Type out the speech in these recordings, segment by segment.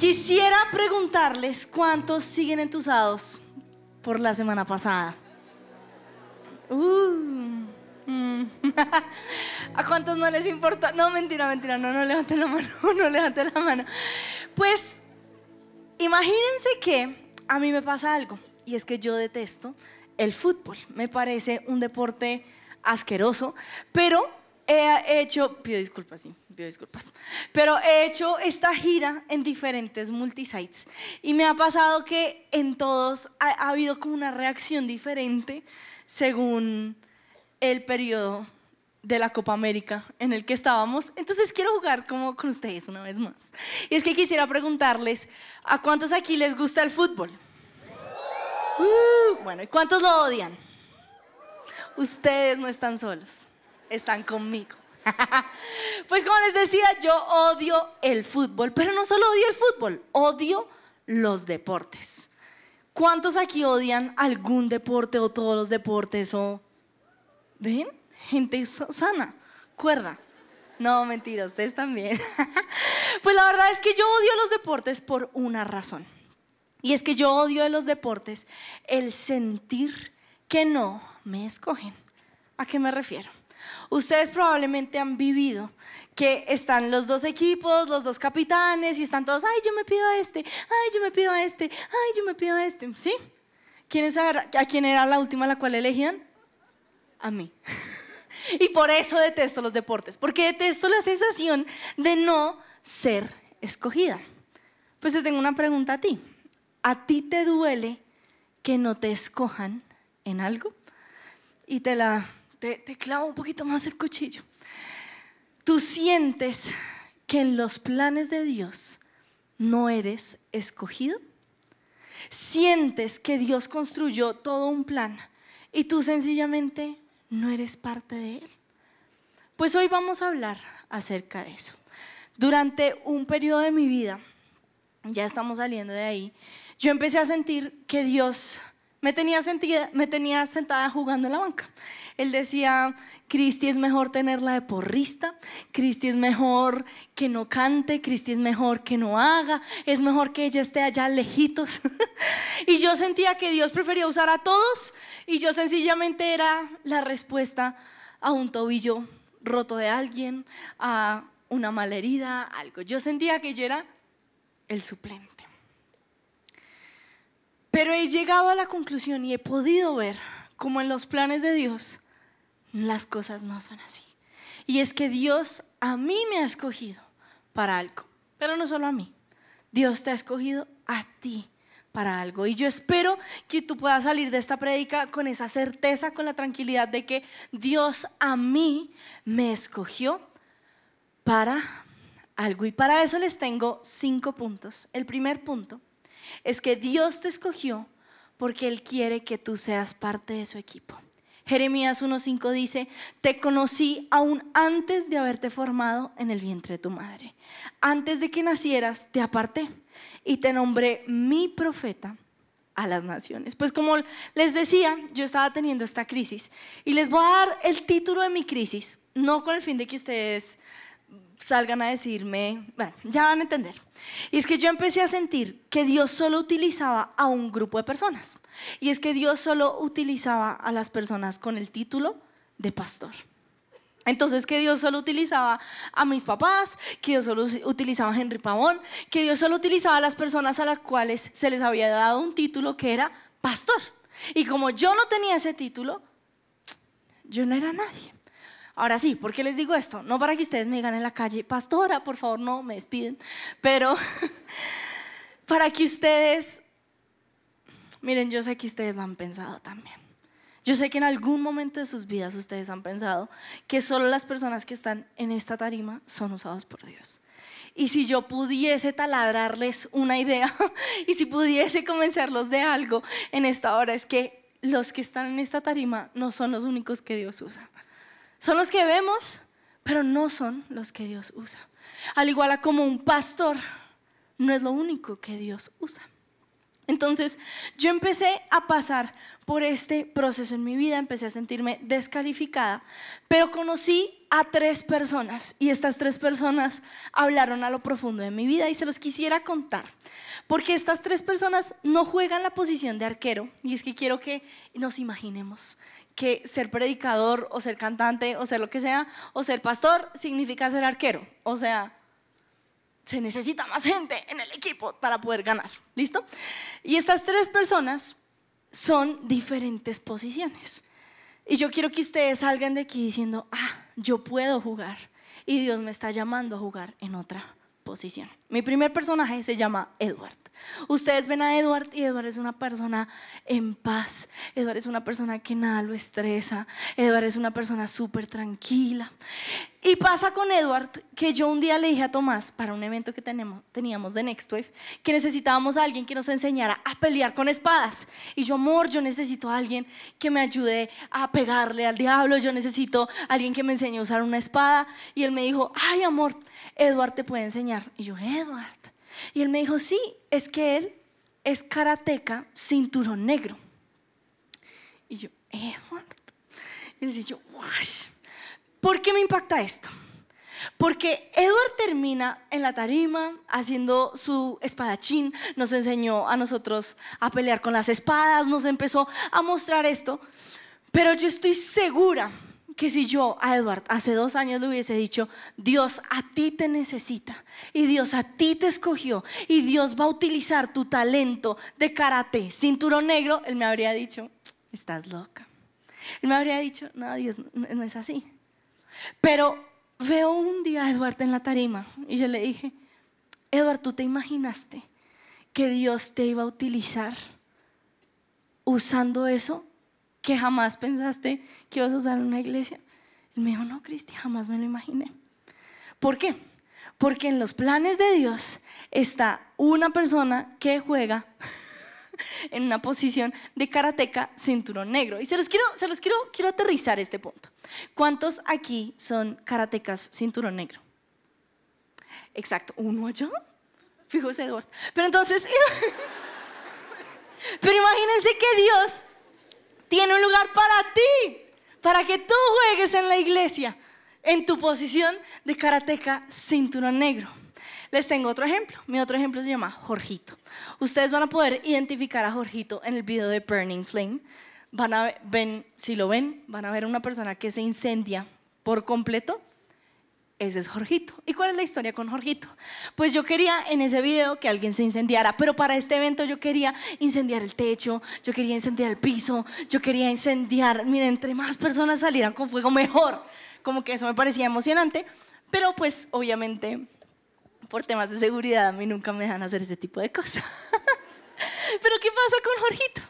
Quisiera preguntarles cuántos siguen entusados por la semana pasada. Uh, mm. ¿A cuántos no les importa? No, mentira, mentira, no, no levanten la mano, no levanten la mano. Pues imagínense que a mí me pasa algo y es que yo detesto el fútbol. Me parece un deporte asqueroso, pero he hecho, pido disculpas, sí, pido disculpas, pero he hecho esta gira en diferentes multisites y me ha pasado que en todos ha, habido como una reacción diferente según el periodo de la Copa América en el que estábamos. Entonces quiero jugar como con ustedes una vez más. Y es que quisiera preguntarles, ¿a cuántos aquí les gusta el fútbol? Uh, bueno, ¿y cuántos lo odian? Ustedes no están solos están conmigo. Pues como les decía, yo odio el fútbol, pero no solo odio el fútbol, odio los deportes. ¿Cuántos aquí odian algún deporte o todos los deportes o ven? Gente sana, cuerda. No, mentira, ustedes también. Pues la verdad es que yo odio los deportes por una razón. Y es que yo odio de los deportes el sentir que no me escogen. ¿A qué me refiero? Ustedes probablemente han vivido que están los dos equipos, los dos capitanes y están todos, ay, yo me pido a este, ay, yo me pido a este, ay, yo me pido a este, ¿sí? ¿Quieren saber a quién era la última la cual elegían? A mí. Y por eso detesto los deportes, porque detesto la sensación de no ser escogida. Pues te tengo una pregunta a ti. ¿A ti te duele que no te escojan en algo? Y te la te, clavo un poquito más el cuchillo. Tú sientes que en los planes de Dios no eres escogido. Sientes que Dios construyó todo un plan y tú sencillamente no eres parte de él. Pues hoy vamos a hablar acerca de eso. Durante un periodo de mi vida, ya estamos saliendo de ahí, yo empecé a sentir que Dios me tenía, me tenía sentada jugando en la banca. Él decía, Cristi es mejor tenerla de porrista, Cristi es mejor que no cante, Cristi es mejor que no haga, es mejor que ella esté allá lejitos. y yo sentía que Dios prefería usar a todos y yo sencillamente era la respuesta a un tobillo roto de alguien, a una mala herida, algo. Yo sentía que yo era el suplente. Pero he llegado a la conclusión y he podido ver como en los planes de Dios las cosas no son así. Y es que Dios a mí me ha escogido para algo, pero no solo a mí. Dios te ha escogido a ti para algo. Y yo espero que tú puedas salir de esta predica con esa certeza, con la tranquilidad de que Dios a mí me escogió para algo. Y para eso les tengo cinco puntos. El primer punto es que Dios te escogió porque Él quiere que tú seas parte de su equipo. Jeremías 1.5 dice, te conocí aún antes de haberte formado en el vientre de tu madre. Antes de que nacieras, te aparté y te nombré mi profeta a las naciones. Pues como les decía, yo estaba teniendo esta crisis y les voy a dar el título de mi crisis, no con el fin de que ustedes salgan a decirme, bueno, ya van a entender. Y es que yo empecé a sentir que Dios solo utilizaba a un grupo de personas. Y es que Dios solo utilizaba a las personas con el título de pastor. Entonces que Dios solo utilizaba a mis papás, que Dios solo utilizaba a Henry Pavón, que Dios solo utilizaba a las personas a las cuales se les había dado un título que era pastor. Y como yo no tenía ese título, yo no era nadie. Ahora sí, ¿por qué les digo esto? No para que ustedes me digan en la calle, pastora, por favor, no, me despiden, pero para que ustedes, miren, yo sé que ustedes han pensado también. Yo sé que en algún momento de sus vidas ustedes han pensado que solo las personas que están en esta tarima son usados por Dios. Y si yo pudiese taladrarles una idea y si pudiese convencerlos de algo en esta hora, es que los que están en esta tarima no son los únicos que Dios usa. Son los que vemos, pero no son los que Dios usa. Al igual a como un pastor, no es lo único que Dios usa. Entonces yo empecé a pasar por este proceso en mi vida, empecé a sentirme descalificada, pero conocí a tres personas y estas tres personas hablaron a lo profundo de mi vida y se los quisiera contar, porque estas tres personas no juegan la posición de arquero y es que quiero que nos imaginemos que ser predicador o ser cantante o ser lo que sea o ser pastor significa ser arquero. O sea, se necesita más gente en el equipo para poder ganar. ¿Listo? Y estas tres personas son diferentes posiciones. Y yo quiero que ustedes salgan de aquí diciendo, ah, yo puedo jugar y Dios me está llamando a jugar en otra posición. Mi primer personaje se llama Edward. Ustedes ven a Edward y Edward es una persona en paz. Edward es una persona que nada lo estresa. Edward es una persona súper tranquila. Y pasa con Edward que yo un día le dije a Tomás para un evento que tenemos, teníamos de Next Wave que necesitábamos a alguien que nos enseñara a pelear con espadas. Y yo, amor, yo necesito a alguien que me ayude a pegarle al diablo. Yo necesito a alguien que me enseñe a usar una espada. Y él me dijo, ay, amor, Edward te puede enseñar. Y yo, eh, Edward. Y él me dijo, sí, es que él es karateca cinturón negro. Y yo, Edward. Y él dice, wash. ¿Por qué me impacta esto? Porque Edward termina en la tarima haciendo su espadachín, nos enseñó a nosotros a pelear con las espadas, nos empezó a mostrar esto, pero yo estoy segura que si yo a Edward hace dos años le hubiese dicho, Dios a ti te necesita y Dios a ti te escogió y Dios va a utilizar tu talento de karate, cinturón negro, él me habría dicho, estás loca. Él me habría dicho, no, Dios, no, es así. Pero veo un día a Edward en la tarima y yo le dije, Edward, ¿tú te imaginaste que Dios te iba a utilizar usando eso que jamás pensaste que ibas a usar una iglesia? Él me dijo, no, Cristi, jamás me lo imaginé. ¿Por qué? Porque en los planes de Dios está una persona que juega en una posición de karateca cinturón negro. Y se los quiero, se los quiero, quiero aterrizar este punto. ¿Cuántos aquí son karatecas cinturón negro? Exacto, uno yo. Fíjose, Eduardo. Pero entonces, pero imagínense que Dios tiene un lugar para ti, para que tú juegues en la iglesia, en tu posición de karateca cinturón negro. Les tengo otro ejemplo. Mi otro ejemplo se llama Jorgito. Ustedes van a poder identificar a Jorgito en el video de Burning Flame. Van a ven, si lo ven, van a ver una persona que se incendia por completo ese es Jorgito. ¿Y cuál es la historia con Jorgito? Pues yo quería en ese video que alguien se incendiara, pero para este evento yo quería incendiar el techo, yo quería incendiar el piso, yo quería incendiar, miren, entre más personas salieran con fuego mejor. Como que eso me parecía emocionante, pero pues obviamente por temas de seguridad a mí nunca me dejan hacer ese tipo de cosas. pero ¿qué pasa con Jorgito?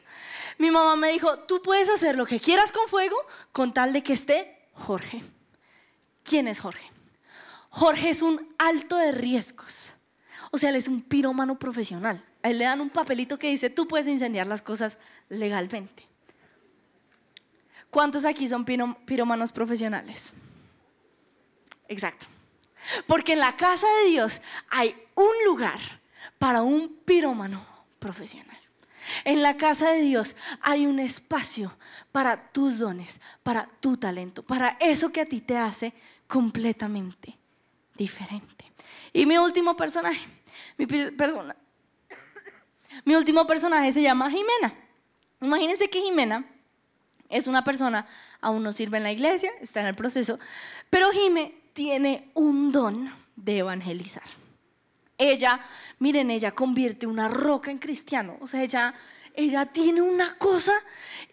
Mi mamá me dijo, tú puedes hacer lo que quieras con fuego con tal de que esté Jorge. ¿Quién es Jorge? Jorge es un alto de riesgos. O sea, él es un pirómano profesional. A él le dan un papelito que dice, tú puedes incendiar las cosas legalmente. ¿Cuántos aquí son pirómanos profesionales? Exacto. Porque en la casa de Dios hay un lugar para un pirómano profesional. En la casa de Dios hay un espacio para tus dones, para tu talento, para eso que a ti te hace completamente diferente. Y mi último personaje, mi, persona, mi último personaje se llama Jimena. Imagínense que Jimena es una persona, aún no sirve en la iglesia, está en el proceso, pero Jime tiene un don de evangelizar. Ella, miren, ella convierte una roca en cristiano, o sea, ella, ella tiene una cosa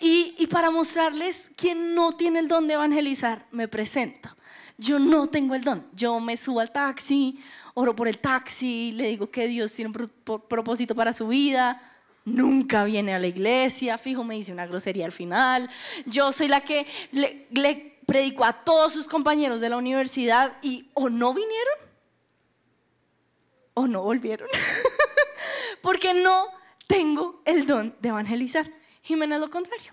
y, y para mostrarles quién no tiene el don de evangelizar, me presento yo no tengo el don. Yo me subo al taxi, oro por el taxi, le digo que Dios tiene un propósito para su vida. Nunca viene a la iglesia, fijo, me dice una grosería al final. Yo soy la que le, predico a todos sus compañeros de la universidad y o no vinieron o no volvieron. Porque no tengo el don de evangelizar. Jimena es lo contrario.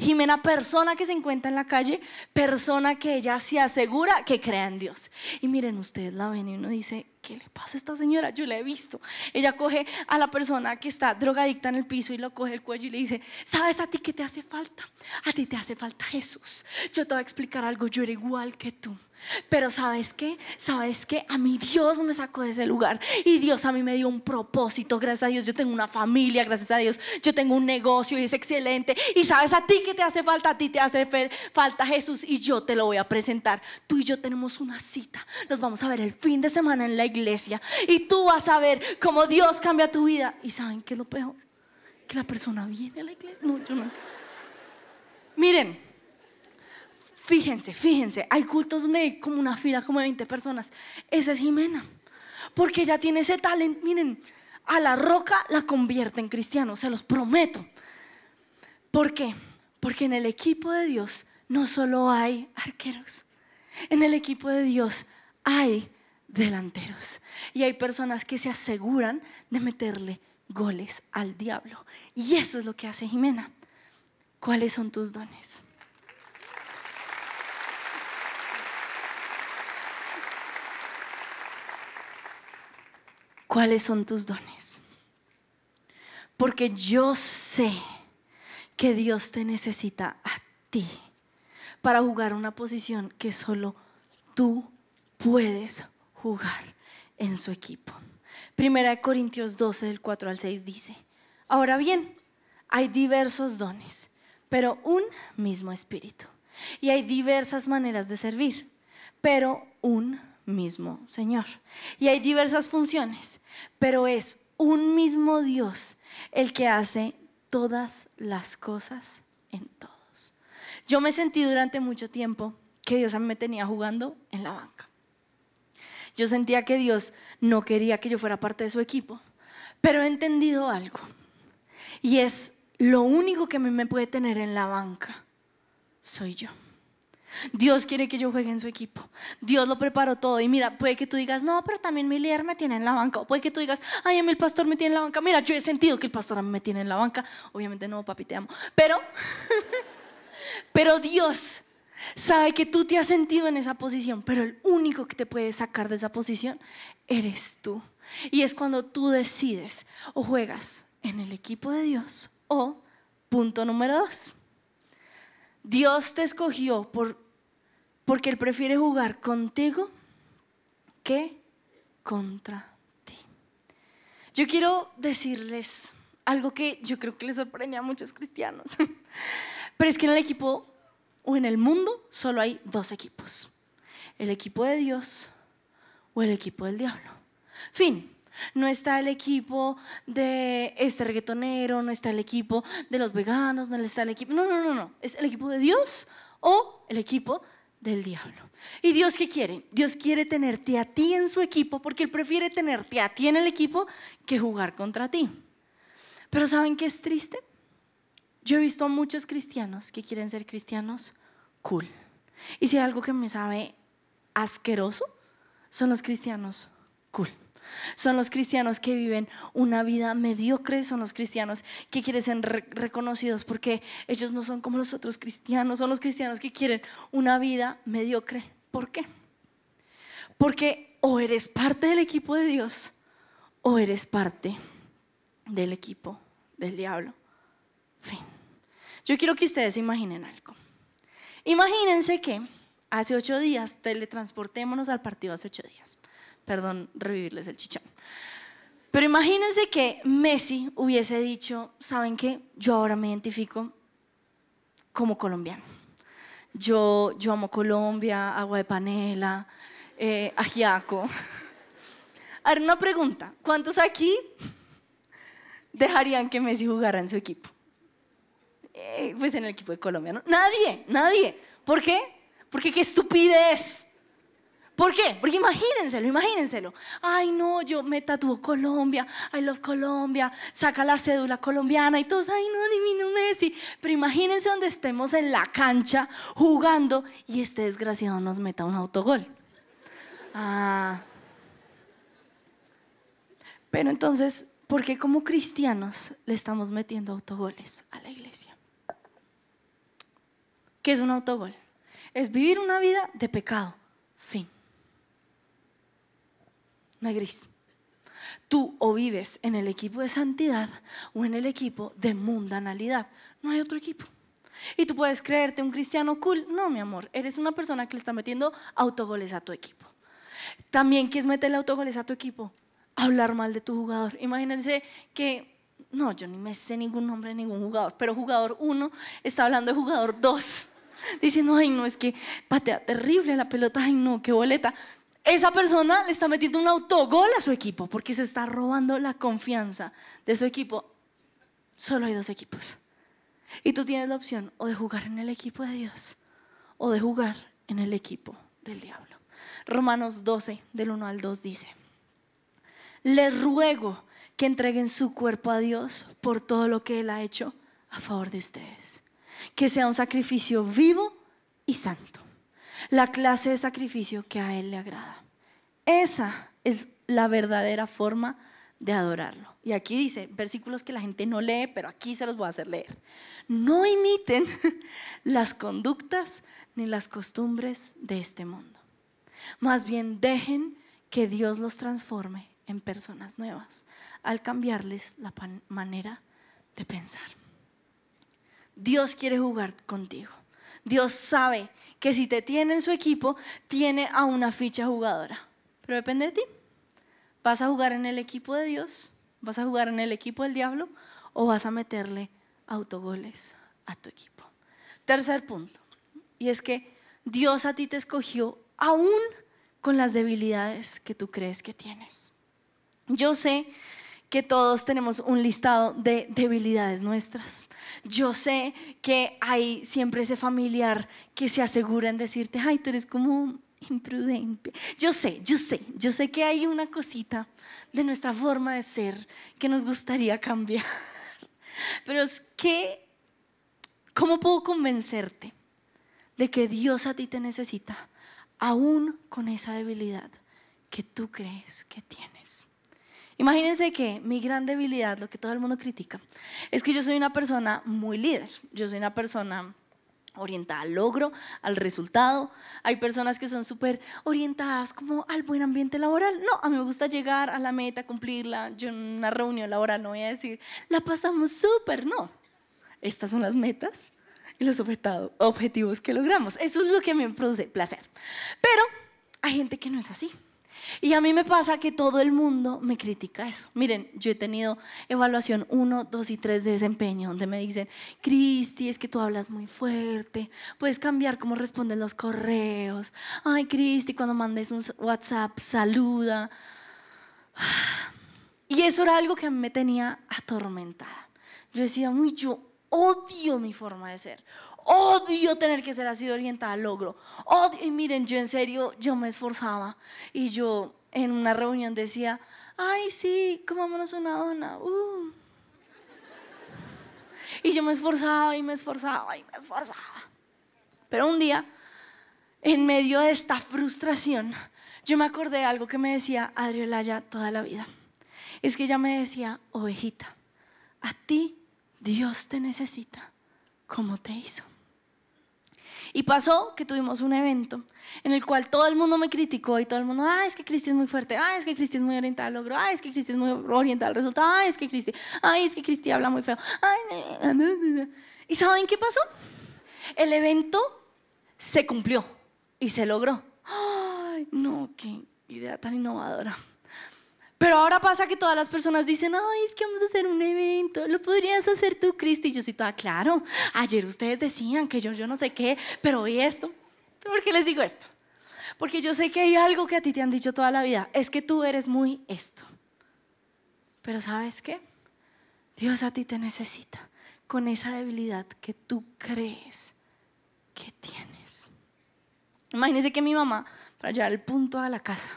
Jimena, persona que se encuentra en la calle, persona que ella se asegura que crea en Dios. Y miren, ustedes la ven y uno dice, ¿qué le pasa a esta señora? Yo la he visto. Ella coge a la persona que está drogadicta en el piso y lo coge el cuello y le dice, ¿sabes a ti qué te hace falta? A ti te hace falta Jesús. Yo te voy a explicar algo, yo era igual que tú. Pero sabes qué, sabes qué, a mí Dios me sacó de ese lugar y Dios a mí me dio un propósito, gracias a Dios. Yo tengo una familia, gracias a Dios. Yo tengo un negocio y es excelente. Y sabes a ti que te hace falta, a ti te hace falta Jesús y yo te lo voy a presentar. Tú y yo tenemos una cita. Nos vamos a ver el fin de semana en la iglesia y tú vas a ver cómo Dios cambia tu vida. ¿Y saben qué es lo peor? Que la persona viene a la iglesia. No, yo no. Miren. Fíjense, fíjense, hay cultos donde hay como una fila, como de 20 personas. Esa es Jimena, porque ella tiene ese talento. Miren, a la roca la convierte en cristiano, se los prometo. ¿Por qué? Porque en el equipo de Dios no solo hay arqueros, en el equipo de Dios hay delanteros y hay personas que se aseguran de meterle goles al diablo. Y eso es lo que hace Jimena. ¿Cuáles son tus dones? cuáles son tus dones. Porque yo sé que Dios te necesita a ti para jugar una posición que solo tú puedes jugar en su equipo. Primera de Corintios 12, del 4 al 6 dice, ahora bien, hay diversos dones, pero un mismo espíritu. Y hay diversas maneras de servir, pero un mismo Señor. Y hay diversas funciones, pero es un mismo Dios el que hace todas las cosas en todos. Yo me sentí durante mucho tiempo que Dios a mí me tenía jugando en la banca. Yo sentía que Dios no quería que yo fuera parte de su equipo, pero he entendido algo. Y es lo único que a mí me puede tener en la banca, soy yo. Dios quiere que yo juegue en su equipo. Dios lo preparó todo. Y mira, puede que tú digas, no, pero también mi líder me tiene en la banca. O puede que tú digas, ay, a mí el pastor me tiene en la banca. Mira, yo he sentido que el pastor me tiene en la banca. Obviamente no, papi, te amo. Pero, pero Dios sabe que tú te has sentido en esa posición. Pero el único que te puede sacar de esa posición eres tú. Y es cuando tú decides o juegas en el equipo de Dios o punto número dos Dios te escogió porque Él prefiere jugar contigo que contra ti. Yo quiero decirles algo que yo creo que les sorprende a muchos cristianos, pero es que en el equipo o en el mundo solo hay dos equipos, el equipo de Dios o el equipo del diablo. Fin, no está el equipo de este reggaetonero, no está el equipo de los veganos, no está el equipo, no, no, no, no, es el equipo de Dios o el equipo del diablo. ¿Y Dios qué quiere? Dios quiere tenerte a ti en su equipo porque Él prefiere tenerte a ti en el equipo que jugar contra ti. Pero ¿saben qué es triste? Yo he visto a muchos cristianos que quieren ser cristianos cool. Y si hay algo que me sabe asqueroso, son los cristianos cool. Son los cristianos que viven una vida mediocre, son los cristianos que quieren ser reconocidos porque ellos no son como los otros cristianos, son los cristianos que quieren una vida mediocre. ¿Por qué? Porque o eres parte del equipo de Dios o eres parte del equipo del diablo. Fin. Yo quiero que ustedes imaginen algo. Imagínense que hace ocho días teletransportémonos al partido hace ocho días perdón, revivirles el chichón. Pero imagínense que Messi hubiese dicho, ¿saben qué? Yo ahora me identifico como colombiano. Yo, yo amo Colombia, agua de panela, eh, ajiaco. Ahora una pregunta, ¿cuántos aquí dejarían que Messi jugara en su equipo? Eh, pues en el equipo de Colombia, ¿no? Nadie, nadie. ¿Por qué? Porque qué estupidez ¿Por qué? Porque imagínenselo, imagínenselo. Ay, no, yo me tatuó Colombia, I love Colombia, saca la cédula colombiana y todos, ay, no, divino Messi. Pero imagínense donde estemos en la cancha jugando y este desgraciado nos meta un autogol. Ah. Pero entonces, ¿por qué como cristianos le estamos metiendo autogoles a la iglesia? ¿Qué es un autogol? Es vivir una vida de pecado. Fin no gris. Tú o vives en el equipo de santidad o en el equipo de mundanalidad. No hay otro equipo. Y tú puedes creerte un cristiano cool. No, mi amor, eres una persona que le está metiendo autogoles a tu equipo. También quieres meterle autogoles a tu equipo. Hablar mal de tu jugador. Imagínense que, no, yo ni me sé ningún nombre de ningún jugador, pero jugador 1 está hablando de jugador 2 diciendo, ay, no, es que patea terrible la pelota, ay, no, qué boleta esa persona le está metiendo un autogol a su equipo porque se está robando la confianza de su equipo. Solo hay dos equipos. Y tú tienes la opción o de jugar en el equipo de Dios o de jugar en el equipo del diablo. Romanos 12, del 1 al 2 dice, les ruego que entreguen su cuerpo a Dios por todo lo que Él ha hecho a favor de ustedes. Que sea un sacrificio vivo y santo la clase de sacrificio que a Él le agrada. Esa es la verdadera forma de adorarlo. Y aquí dice, versículos que la gente no lee, pero aquí se los voy a hacer leer. No imiten las conductas ni las costumbres de este mundo. Más bien dejen que Dios los transforme en personas nuevas al cambiarles la manera de pensar. Dios quiere jugar contigo. Dios sabe que si te tiene en su equipo, tiene a una ficha jugadora. Pero depende de ti. ¿Vas a jugar en el equipo de Dios? ¿Vas a jugar en el equipo del diablo? ¿O vas a meterle autogoles a tu equipo? Tercer punto. Y es que Dios a ti te escogió aún con las debilidades que tú crees que tienes. Yo sé que todos tenemos un listado de debilidades nuestras. Yo sé que hay siempre ese familiar que se asegura en decirte, ay, tú eres como imprudente. Yo sé, yo sé, yo sé que hay una cosita de nuestra forma de ser que nos gustaría cambiar. Pero es que, ¿cómo puedo convencerte de que Dios a ti te necesita, aún con esa debilidad que tú crees que tienes? Imagínense que mi gran debilidad, lo que todo el mundo critica, es que yo soy una persona muy líder, yo soy una persona orientada al logro, al resultado. Hay personas que son súper orientadas como al buen ambiente laboral. No, a mí me gusta llegar a la meta, cumplirla. Yo en una reunión laboral no voy a decir, la pasamos súper, no. Estas son las metas y los objetivos que logramos. Eso es lo que a mí me produce placer. Pero hay gente que no es así. Y a mí me pasa que todo el mundo me critica eso. Miren, yo he tenido evaluación 1, 2 y 3 de desempeño, donde me dicen, Cristi, es que tú hablas muy fuerte, puedes cambiar cómo responden los correos. Ay, Cristi, cuando mandes un WhatsApp, saluda. Y eso era algo que me tenía atormentada. Yo decía, muy, yo odio mi forma de ser, Odio tener que ser así orientada al logro. Odio. Y miren, yo en serio, yo me esforzaba. Y yo en una reunión decía, ay, sí, comámonos una dona. Uh". Y yo me esforzaba y me esforzaba y me esforzaba. Pero un día, en medio de esta frustración, yo me acordé de algo que me decía Adriolaya toda la vida. Es que ella me decía, ovejita, a ti Dios te necesita como te hizo. Y pasó que tuvimos un evento en el cual todo el mundo me criticó y todo el mundo, ay, es que Cristi es muy fuerte, ay, es que Cristi es muy oriental, logro ay, es que Cristi es muy oriental, resultado, ay, es que Cristi, ay, es que Cristi habla muy feo. Ay, ¿Y saben qué pasó? El evento se cumplió y se logró. Ay, no, qué idea tan innovadora. Pero ahora pasa que todas las personas dicen, ay, es que vamos a hacer un evento, lo podrías hacer tú, Cristi. Y yo soy toda, claro, ayer ustedes decían que yo, yo no sé qué, pero hoy esto. ¿Por qué les digo esto? Porque yo sé que hay algo que a ti te han dicho toda la vida, es que tú eres muy esto. Pero ¿sabes qué? Dios a ti te necesita con esa debilidad que tú crees que tienes. Imagínense que mi mamá, para llegar el punto a la casa,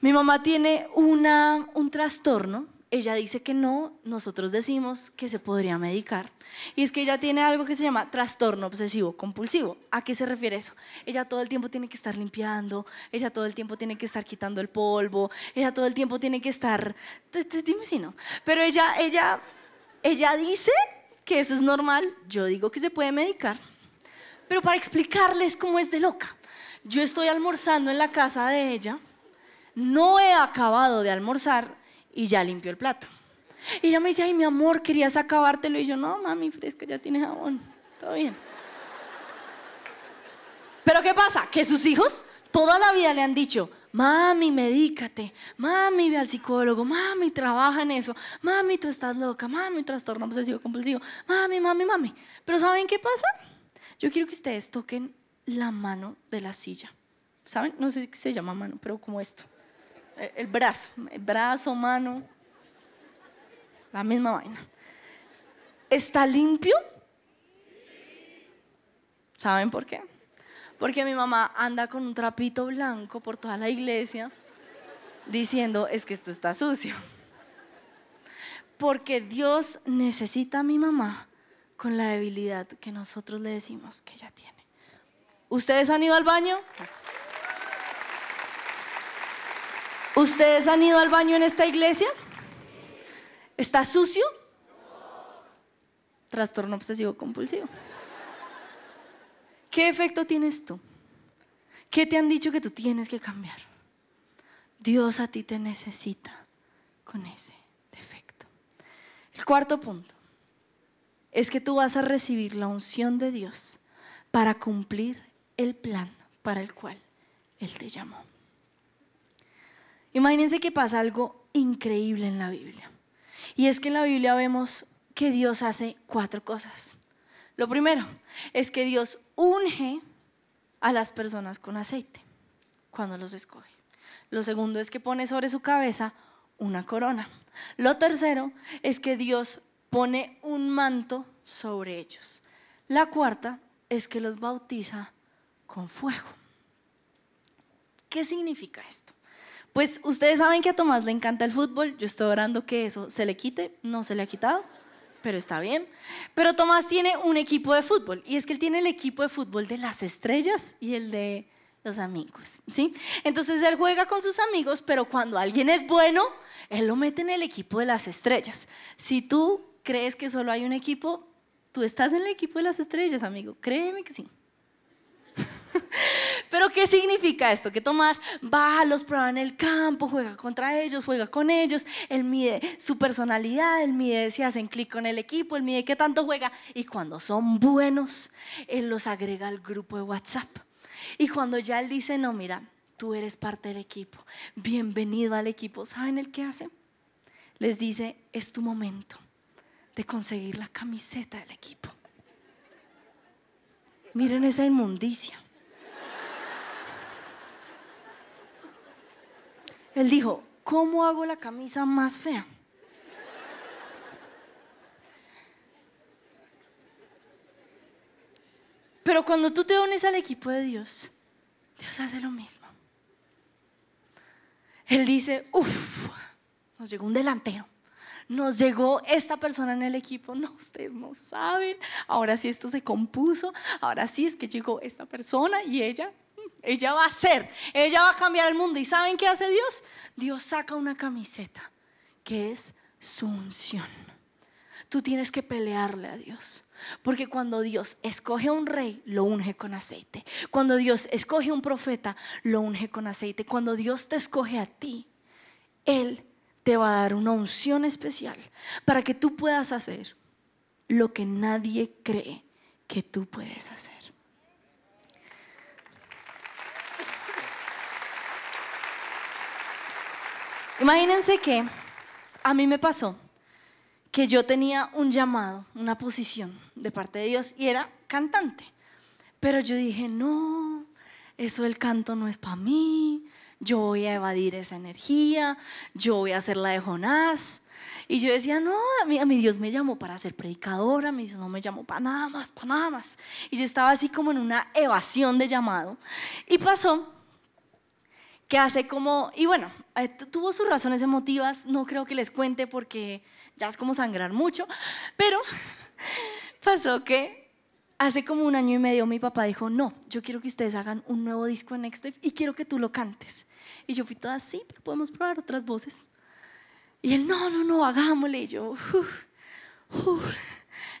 mi mamá tiene un trastorno. Ella dice que no, nosotros decimos que se podría medicar. Y es que ella tiene algo que se llama trastorno obsesivo compulsivo. ¿A qué se refiere eso? Ella todo el tiempo tiene que estar limpiando, ella todo el tiempo tiene que estar quitando el polvo, ella todo el tiempo tiene que estar... Dime si no. Pero ella, ella, ella dice que eso es normal, yo digo que se puede medicar. Pero para explicarles cómo es de loca, yo estoy almorzando en la casa de ella no he acabado de almorzar y ya limpió el plato. Y ella me dice, ay, mi amor, querías acabártelo. Y yo, no, mami, fresca, ya tienes jabón. Todo bien. Pero ¿qué pasa? Que sus hijos toda la vida le han dicho, mami, medícate, mami, ve al psicólogo, mami, trabaja en eso, mami, tú estás loca, mami, trastorno obsesivo compulsivo, mami, mami, mami. Pero ¿saben qué pasa? Yo quiero que ustedes toquen la mano de la silla. ¿Saben? No sé si se llama mano, pero como esto el brazo, el brazo, mano, la misma vaina. ¿Está limpio? ¿Saben por qué? Porque mi mamá anda con un trapito blanco por toda la iglesia diciendo, es que esto está sucio. Porque Dios necesita a mi mamá con la debilidad que nosotros le decimos que ella tiene. ¿Ustedes han ido al baño? ¿Ustedes han ido al baño en esta iglesia? ¿Está sucio? Trastorno obsesivo compulsivo. ¿Qué efecto tienes tú? ¿Qué te han dicho que tú tienes que cambiar? Dios a ti te necesita con ese defecto. El cuarto punto es que tú vas a recibir la unción de Dios para cumplir el plan para el cual Él te llamó. Imagínense que pasa algo increíble en la Biblia. Y es que en la Biblia vemos que Dios hace cuatro cosas. Lo primero es que Dios unge a las personas con aceite cuando los escoge. Lo segundo es que pone sobre su cabeza una corona. Lo tercero es que Dios pone un manto sobre ellos. La cuarta es que los bautiza con fuego. ¿Qué significa esto? Pues ustedes saben que a Tomás le encanta el fútbol, yo estoy orando que eso se le quite, no se le ha quitado, pero está bien. Pero Tomás tiene un equipo de fútbol y es que él tiene el equipo de fútbol de las estrellas y el de los amigos, ¿sí? Entonces él juega con sus amigos, pero cuando alguien es bueno, él lo mete en el equipo de las estrellas. Si tú crees que solo hay un equipo, tú estás en el equipo de las estrellas, amigo, créeme que sí. Pero ¿qué significa esto? Que Tomás va, los pruebas en el campo, juega contra ellos, juega con ellos, él mide su personalidad, él mide si hacen clic con el equipo, él mide qué tanto juega y cuando son buenos, él los agrega al grupo de WhatsApp. Y cuando ya él dice, no, mira, tú eres parte del equipo, bienvenido al equipo, ¿saben el qué hace? Les dice, es tu momento de conseguir la camiseta del equipo. Miren esa inmundicia. Él dijo, ¿cómo hago la camisa más fea? Pero cuando tú te unes al equipo de Dios, Dios hace lo mismo. Él dice, uff, nos llegó un delantero, nos llegó esta persona en el equipo, no, ustedes no saben, ahora sí esto se compuso, ahora sí es que llegó esta persona y ella ella va a hacer, ella va a cambiar el mundo. ¿Y saben qué hace Dios? Dios saca una camiseta que es su unción. Tú tienes que pelearle a Dios. Porque cuando Dios escoge a un rey, lo unge con aceite. Cuando Dios escoge a un profeta, lo unge con aceite. Cuando Dios te escoge a ti, Él te va a dar una unción especial para que tú puedas hacer lo que nadie cree que tú puedes hacer. Imagínense que a mí me pasó que yo tenía un llamado, una posición de parte de Dios y era cantante. Pero yo dije, no, eso del canto no es para mí, yo voy a evadir esa energía, yo voy a hacer la de Jonás. Y yo decía, no, a mí, Dios me llamó para ser predicadora, me Dios no me llamó para nada más, para nada más. Y yo estaba así como en una evasión de llamado. Y pasó que hace como, y bueno, tuvo sus razones emotivas, no creo que les cuente porque ya es como sangrar mucho, pero pasó que hace como un año y medio mi papá dijo, no, yo quiero que ustedes hagan un nuevo disco en Next Wave y quiero que tú lo cantes. Y yo fui toda, sí, pero podemos probar otras voces. Y él, no, no, no, hagámosle. Y yo, Uf,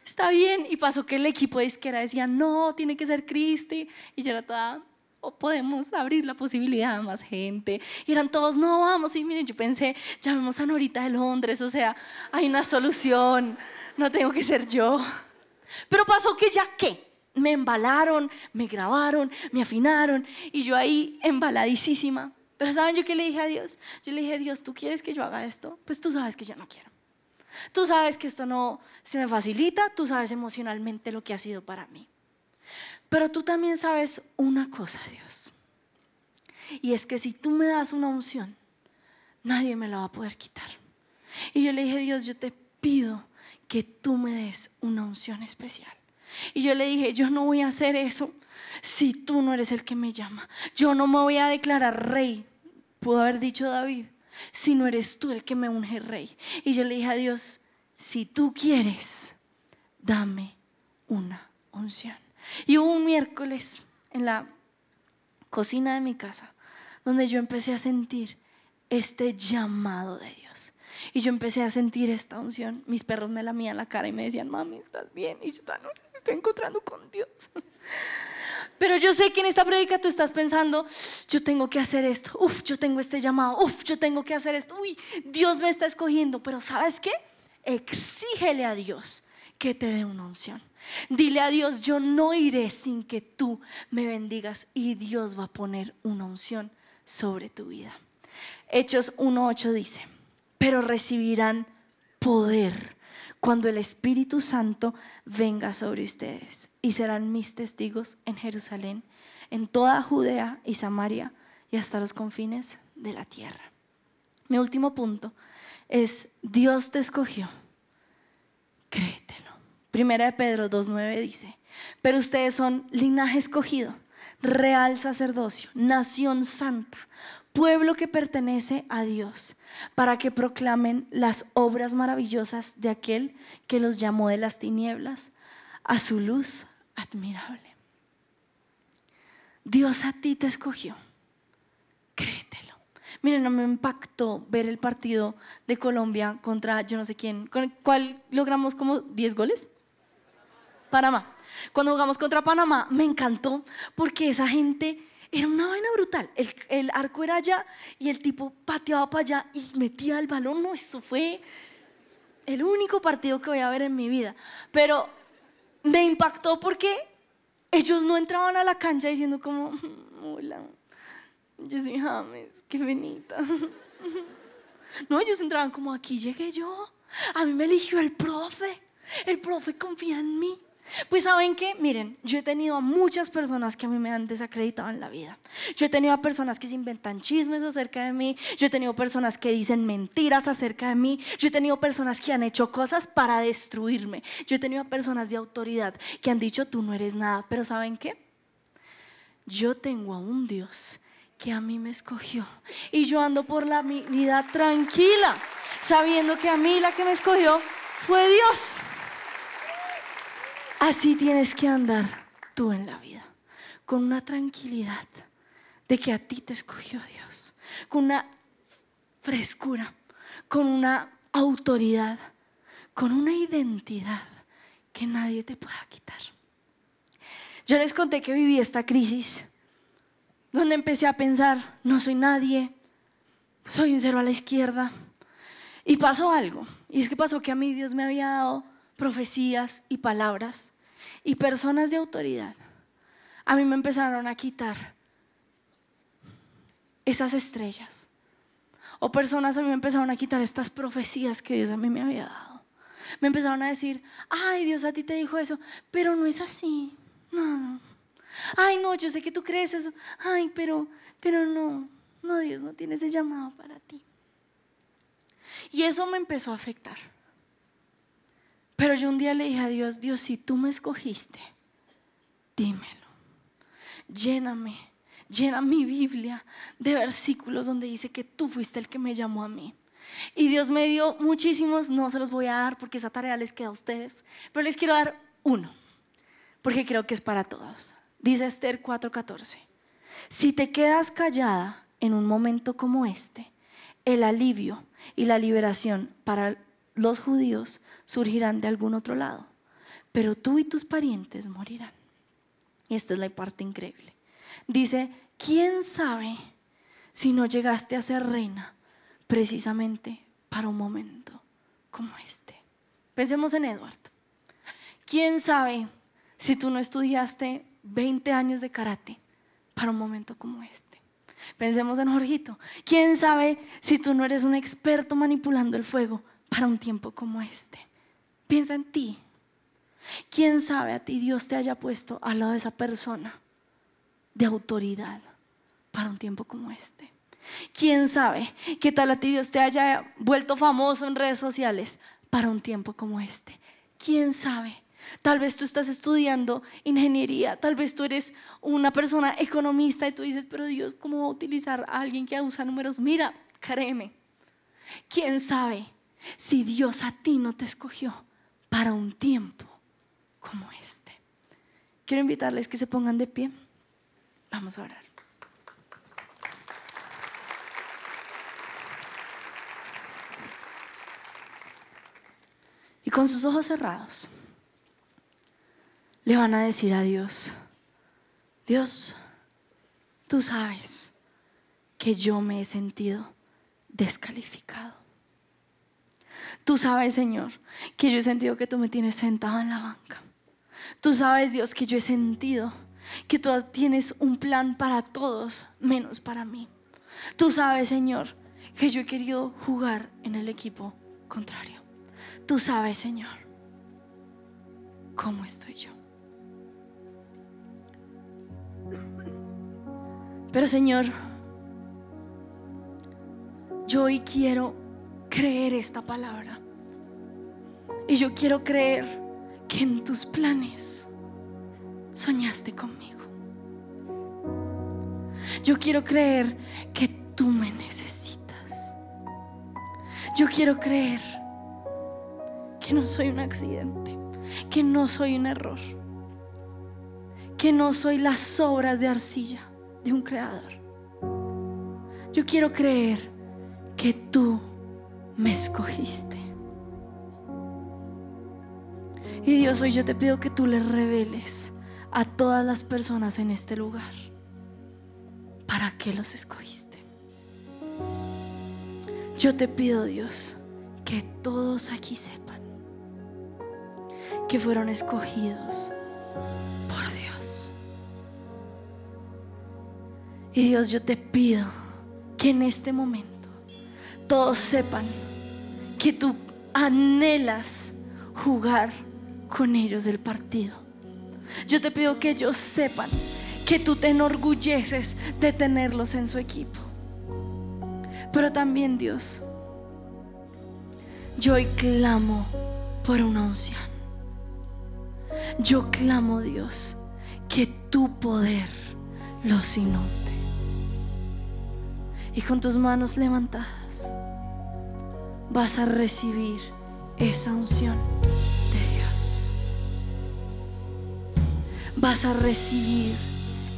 está bien. Y pasó que el equipo de izquierda decía, no, tiene que ser Christy Y yo era toda, o podemos abrir la posibilidad a más gente. Y eran todos, no, vamos. Y miren, yo pensé, llamemos a Norita de Londres, o sea, hay una solución, no tengo que ser yo. Pero pasó que ya qué. Me embalaron, me grabaron, me afinaron y yo ahí embaladísima. Pero ¿saben yo qué le dije a Dios? Yo le dije, Dios, ¿tú quieres que yo haga esto? Pues tú sabes que yo no quiero. Tú sabes que esto no se me facilita, tú sabes emocionalmente lo que ha sido para mí. Pero tú también sabes una cosa, Dios. Y es que si tú me das una unción, nadie me la va a poder quitar. Y yo le dije, Dios, yo te pido que tú me des una unción especial. Y yo le dije, yo no voy a hacer eso si tú no eres el que me llama. Yo no me voy a declarar rey, pudo haber dicho David, si no eres tú el que me unge rey. Y yo le dije a Dios, si tú quieres, dame una unción. Y hubo un miércoles en la cocina de mi casa donde yo empecé a sentir este llamado de Dios. Y yo empecé a sentir esta unción. Mis perros me lamían la cara y me decían, mami, ¿estás bien? Y yo no, estoy encontrando con Dios. Pero yo sé que en esta predica tú estás pensando, yo tengo que hacer esto, uf, yo tengo este llamado, uf, yo tengo que hacer esto, uy, Dios me está escogiendo, pero ¿sabes qué? Exígele a Dios que te dé una unción. Dile a Dios, yo no iré sin que tú me bendigas y Dios va a poner una unción sobre tu vida. Hechos 1.8 dice, pero recibirán poder cuando el Espíritu Santo venga sobre ustedes y serán mis testigos en Jerusalén, en toda Judea y Samaria y hasta los confines de la tierra. Mi último punto es, Dios te escogió, créetelo. Primera de Pedro 2.9 dice, pero ustedes son linaje escogido, real sacerdocio, nación santa, pueblo que pertenece a Dios, para que proclamen las obras maravillosas de aquel que los llamó de las tinieblas a su luz admirable. Dios a ti te escogió. Créetelo. Miren, no me impactó ver el partido de Colombia contra yo no sé quién, con el cual logramos como 10 goles. Panamá. Cuando jugamos contra Panamá, me encantó porque esa gente era una vaina brutal. El, arco era allá y el tipo pateaba para allá y metía el balón. No, eso fue el único partido que voy a ver en mi vida. Pero me impactó porque ellos no entraban a la cancha diciendo como, mm, hola, yo soy James, qué bonita. No, ellos entraban como, aquí llegué yo. A mí me eligió el profe. El profe confía en mí. Pues saben qué, miren, yo he tenido a muchas personas que a mí me han desacreditado en la vida. Yo he tenido a personas que se inventan chismes acerca de mí, yo he tenido personas que dicen mentiras acerca de mí, yo he tenido personas que han hecho cosas para destruirme, yo he tenido a personas de autoridad que han dicho tú no eres nada, pero ¿saben qué? Yo tengo a un Dios que a mí me escogió y yo ando por la vida tranquila, sabiendo que a mí la que me escogió fue Dios. Así tienes que andar tú en la vida, con una tranquilidad de que a ti te escogió Dios, con una frescura, con una autoridad, con una identidad que nadie te pueda quitar. Yo les conté que viví esta crisis, donde empecé a pensar, no soy nadie, soy un cero a la izquierda. Y pasó algo, y es que pasó que a mí Dios me había dado profecías y palabras y personas de autoridad, a mí me empezaron a quitar esas estrellas. O personas a mí me empezaron a quitar estas profecías que Dios a mí me había dado. Me empezaron a decir, ay, Dios a ti te dijo eso, pero no es así. No, no. Ay, no, yo sé que tú crees eso. Ay, pero, pero no, no, Dios no tiene ese llamado para ti. Y eso me empezó a afectar. Pero yo un día le dije a Dios, Dios, si tú me escogiste, dímelo. Lléname, llena mi Biblia de versículos donde dice que tú fuiste el que me llamó a mí. Y Dios me dio muchísimos, no se los voy a dar porque esa tarea les queda a ustedes, pero les quiero dar uno, porque creo que es para todos. Dice Esther 4:14, si te quedas callada en un momento como este, el alivio y la liberación para los judíos surgirán de algún otro lado, pero tú y tus parientes morirán. Y esta es la parte increíble. Dice, ¿quién sabe si no llegaste a ser reina precisamente para un momento como este? Pensemos en Eduardo. ¿Quién sabe si tú no estudiaste 20 años de karate para un momento como este? Pensemos en Jorgito. ¿Quién sabe si tú no eres un experto manipulando el fuego para un tiempo como este. Piensa en ti. ¿Quién sabe a ti Dios te haya puesto al lado de esa persona de autoridad para un tiempo como este? ¿Quién sabe qué tal a ti Dios te haya vuelto famoso en redes sociales para un tiempo como este? ¿Quién sabe? Tal vez tú estás estudiando ingeniería, tal vez tú eres una persona economista y tú dices, pero Dios, ¿cómo va a utilizar a alguien que usa números? Mira, créeme, ¿quién sabe si Dios a ti no te escogió para un tiempo como este? Quiero invitarles que se pongan de pie. Vamos a orar. Y con sus ojos cerrados, le van a decir a Dios, Dios, tú sabes que yo me he sentido descalificado Tú sabes, Señor, que yo he sentido que tú me tienes sentado en la banca. Tú sabes, Dios, que yo he sentido que tú tienes un plan para todos menos para mí. Tú sabes, Señor, que yo he querido jugar en el equipo contrario. Tú sabes, Señor, cómo estoy yo. Pero, Señor, yo hoy quiero creer esta palabra. Y yo quiero creer que en tus planes soñaste conmigo. Yo quiero creer que tú me necesitas. Yo quiero creer que no soy un accidente, que no soy un error, que no soy las obras de arcilla de un creador. Yo quiero creer que tú me escogiste. Y Dios, hoy yo te pido que tú le reveles a todas las personas en este lugar para qué los escogiste. Yo te pido, Dios, que todos aquí sepan que fueron escogidos por Dios. Y Dios, yo te pido que en este momento todos sepan que tú anhelas jugar con ellos Del partido. Yo te pido que ellos sepan que tú te enorgulleces de tenerlos en su equipo. Pero también Dios, yo hoy clamo por una unción. Yo clamo Dios que tu poder los inunde. Y con tus manos levantadas vas a recibir esa unción de Dios. Vas a recibir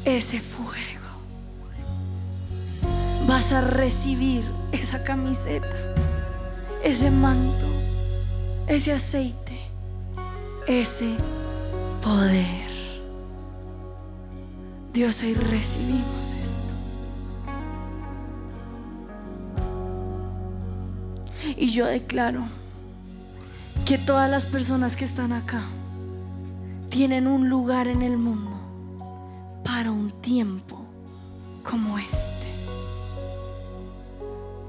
ese fuego. Vas a recibir esa camiseta, ese manto, ese aceite, ese poder. Dios, hoy recibimos esto. Y yo declaro que todas las personas que están acá tienen un lugar en el mundo para un tiempo como este.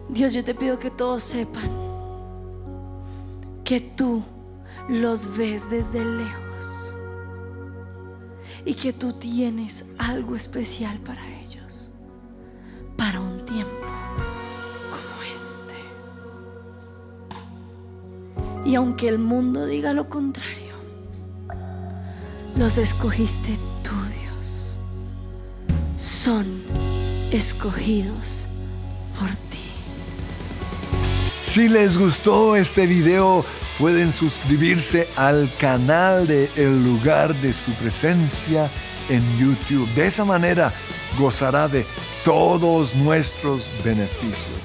Dios, yo te pido que todos sepan que tú los ves desde lejos y que tú tienes algo especial para ellos. Y aunque el mundo diga lo contrario, los escogiste tú, Dios. Son escogidos por ti. Si les gustó este video, pueden suscribirse al canal de El lugar de su presencia en YouTube. De esa manera gozará de todos nuestros beneficios.